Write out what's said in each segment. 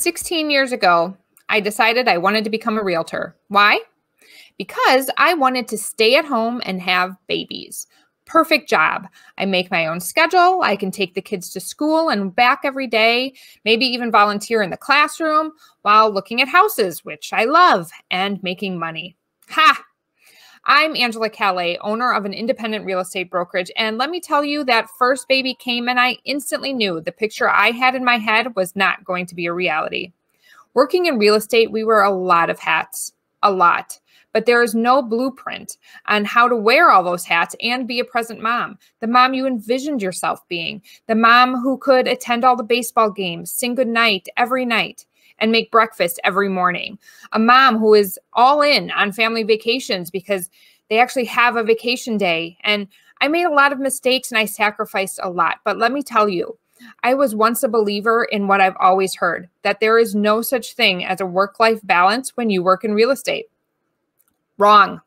16 years ago, I decided I wanted to become a realtor. Why? Because I wanted to stay at home and have babies. Perfect job. I make my own schedule. I can take the kids to school and back every day, maybe even volunteer in the classroom while looking at houses, which I love, and making money. Ha! I'm Angela Calais, owner of an independent real estate brokerage. And let me tell you, that first baby came and I instantly knew the picture I had in my head was not going to be a reality. Working in real estate, we wear a lot of hats, a lot, but there is no blueprint on how to wear all those hats and be a present mom, the mom you envisioned yourself being, the mom who could attend all the baseball games, sing good night every night and make breakfast every morning. A mom who is all in on family vacations because they actually have a vacation day. And I made a lot of mistakes and I sacrificed a lot. But let me tell you, I was once a believer in what I've always heard that there is no such thing as a work life balance when you work in real estate. Wrong.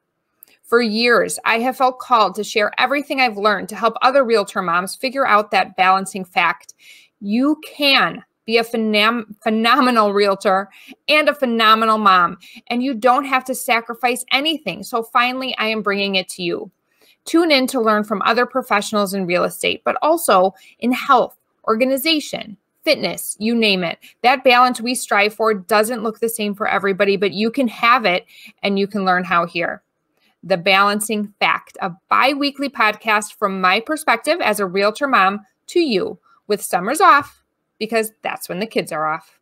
For years, I have felt called to share everything I've learned to help other realtor moms figure out that balancing fact. You can be a phenom- phenomenal realtor and a phenomenal mom. And you don't have to sacrifice anything. So finally, I am bringing it to you. Tune in to learn from other professionals in real estate, but also in health, organization, fitness, you name it. That balance we strive for doesn't look the same for everybody, but you can have it and you can learn how here. The Balancing Fact, a bi weekly podcast from my perspective as a realtor mom to you with summers off because that's when the kids are off.